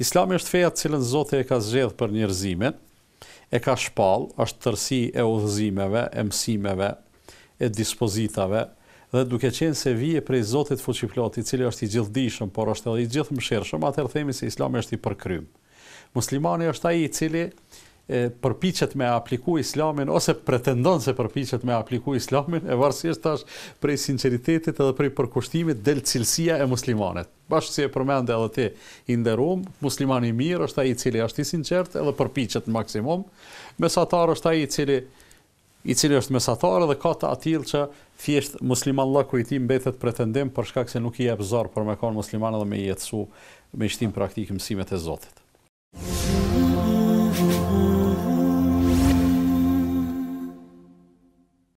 Islami është feja cilën Zoti e ka zgjedhur për njerëzimin, e ka shpall, është tërësi e udhëzimeve, e mësimeve, e dispozitave, dhe duke qenë se vije prej Zotit fuqiplot, i cili është i gjithdijshëm, por është edhe i gjithëmshirshëm, atëherë themi se Islami është i përkrymë. Muslimani është ai i cili përpichet me apliku islamin, ose pretendon se përpichet me apliku islamin, e varsisht tash prej sinceritetit edhe prej përkushtimit del cilsia e muslimanet. Bashë si e përmende edhe ti inderum, muslimani mirë është aji cili është i sinqert edhe përpichet në maksimum, mesatar është aji cili, i cili është mesatar edhe ka të atil që thjesht musliman lëku i ti mbetet pretendim për shkak se nuk i e pëzor për me konë musliman edhe me jetësu me ishtim praktikë mësimet e Zotit.